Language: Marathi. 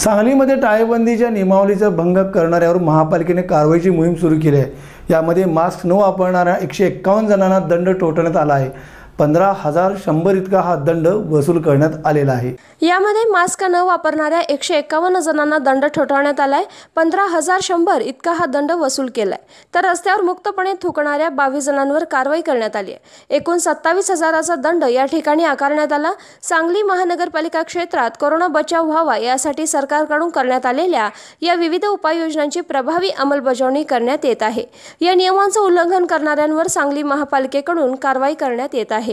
सांगलीमध्ये टाळेबंदीच्या नियमावलीचा भंग करणाऱ्यावर महापालिकेने कारवाईची मोहीम सुरू केली आहे यामध्ये मास्क न वापरणाऱ्या एकशे एक्कावन्न जणांना दंड ठोठवण्यात आला आहे पंधरा हजार शंभर इतका हा दंड वसूल करण्यात आलेला आहे यामध्ये मास्क न वापरणाऱ्या एकशे एकावन्न जणांना दंड ठोठावण्यात आलाय पंधरा हजार शंभर इतका हा दंड वसूल केलाय तर रस्त्यावर मुक्तपणे थुकणाऱ्या बावीस जणांवर कारवाई करण्यात आली आहे एकूण सत्तावीस हजाराचा दंड या ठिकाणी आकारण्यात आला सांगली महानगरपालिका क्षेत्रात कोरोना बचाव व्हावा यासाठी सरकारकडून करण्यात आलेल्या या विविध उपाययोजनांची प्रभावी अंमलबजावणी करण्यात येत आहे या नियमांचं उल्लंघन करणाऱ्यांवर सांगली महापालिकेकडून कारवाई करण्यात येत आहे